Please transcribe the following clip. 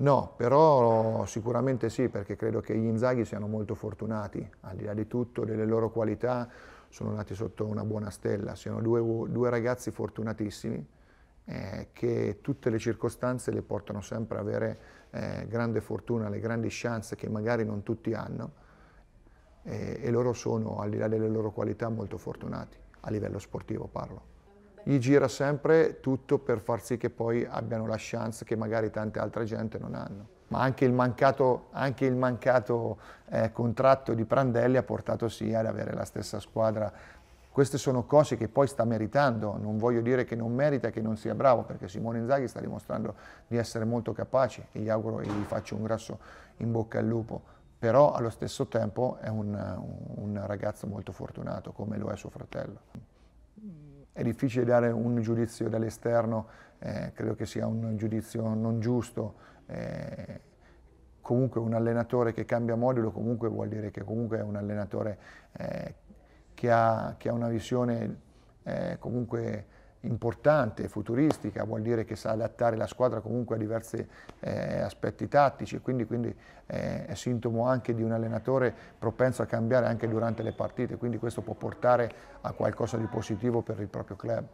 No, però sicuramente sì, perché credo che gli Inzaghi siano molto fortunati, al di là di tutto, delle loro qualità, sono nati sotto una buona stella, siano due, due ragazzi fortunatissimi eh, che tutte le circostanze le portano sempre ad avere eh, grande fortuna, le grandi chance che magari non tutti hanno eh, e loro sono, al di là delle loro qualità, molto fortunati, a livello sportivo parlo gli gira sempre tutto per far sì che poi abbiano la chance che magari tante altre gente non hanno. Ma anche il mancato, anche il mancato eh, contratto di Prandelli ha portato sì ad avere la stessa squadra. Queste sono cose che poi sta meritando, non voglio dire che non merita e che non sia bravo, perché Simone Inzaghi sta dimostrando di essere molto capace e gli auguro e gli faccio un grasso in bocca al lupo però allo stesso tempo è un, un, ragazzo molto fortunato come lo è suo fratello è difficile dare un giudizio dall'esterno, eh, credo che sia un giudizio non giusto. Eh, comunque un allenatore che cambia modulo comunque vuol dire che comunque è un allenatore eh, che, ha, che, ha, una visione eh, comunque importante, futuristica, vuol dire che sa adattare la squadra comunque a diversi eh, aspetti tattici, quindi, quindi eh, è sintomo anche di un allenatore propenso a cambiare anche durante le partite, quindi questo può portare a qualcosa di positivo per il proprio club.